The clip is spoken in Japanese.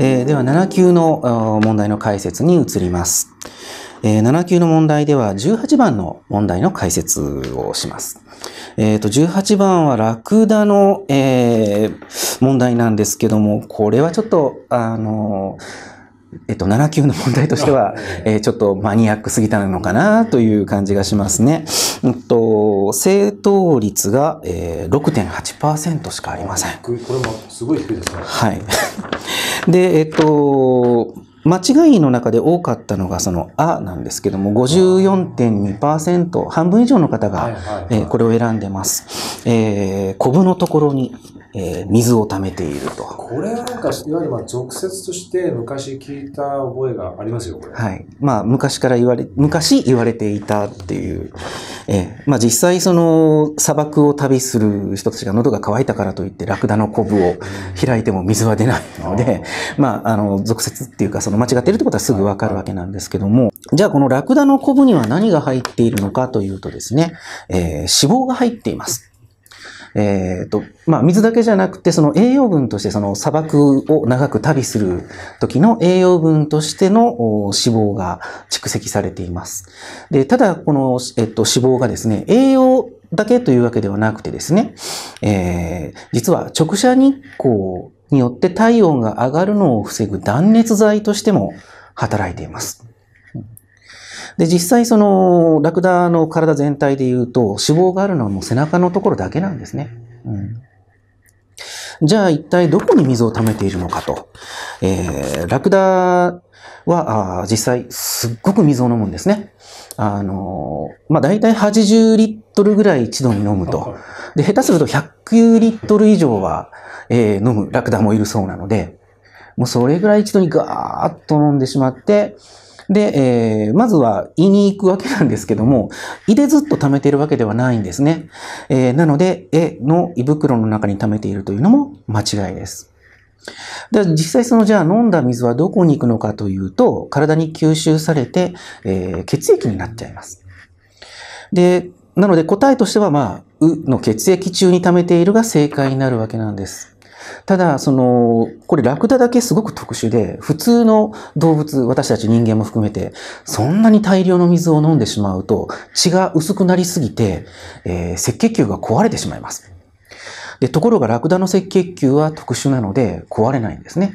えー、では7級の問題の解説に移ります、えー、7級の問題では18番の問題の解説をします。えー、と18番はラクダの、えー、問題なんですけどもこれはちょっとあのーえっと、7級の問題としては、えー、ちょっとマニアックすぎたのかなという感じがしますね。えっと、正答率が、えー、6.8%しかありません。これもすごい低いですね。はい。で、えっと、間違いの中で多かったのがその「あ」なんですけども54.2%半分以上の方が、えこれを選んでます。えー、コブのところにえー、水を溜めていると。これはなんか、いわゆるまあ俗説として昔聞いた覚えがありますよ、これ。はい。まあ、昔から言われ、昔言われていたっていう。えー、まあ実際その砂漠を旅する人たちが喉が渇いたからといってラクダのコブを開いても水は出ないので、まあ、あの、俗説っていうかその間違ってるってことはすぐわかるわけなんですけども、じゃあこのラクダのコブには何が入っているのかというとですね、えー、脂肪が入っています。えっ、ー、と、まあ、水だけじゃなくて、その栄養分として、その砂漠を長く旅する時の栄養分としての脂肪が蓄積されています。で、ただ、この、えっ、と、脂肪がですね、栄養だけというわけではなくてですね、えー、実は直射日光によって体温が上がるのを防ぐ断熱材としても働いています。で、実際その、ラクダの体全体で言うと、脂肪があるのはもう背中のところだけなんですね。うんじゃあ一体どこに水を溜めているのかと。えー、ラクダはあ実際すっごく水を飲むんですね。あのー、まあ、大体80リットルぐらい一度に飲むと。で、下手すると100リットル以上は、えー、飲むラクダもいるそうなので、もうそれぐらい一度にガーッと飲んでしまって、で、えー、まずは胃に行くわけなんですけども、胃でずっと溜めているわけではないんですね。えー、なので、えの胃袋の中に溜めているというのも間違いです。で実際そのじゃあ飲んだ水はどこに行くのかというと、体に吸収されて、えー、血液になっちゃいます。で、なので答えとしてはまあ、うの血液中に溜めているが正解になるわけなんです。ただ、その、これラクダだけすごく特殊で、普通の動物、私たち人間も含めて、そんなに大量の水を飲んでしまうと、血が薄くなりすぎて、えー、赤血球が壊れてしまいます。で、ところがラクダの赤血球は特殊なので、壊れないんですね。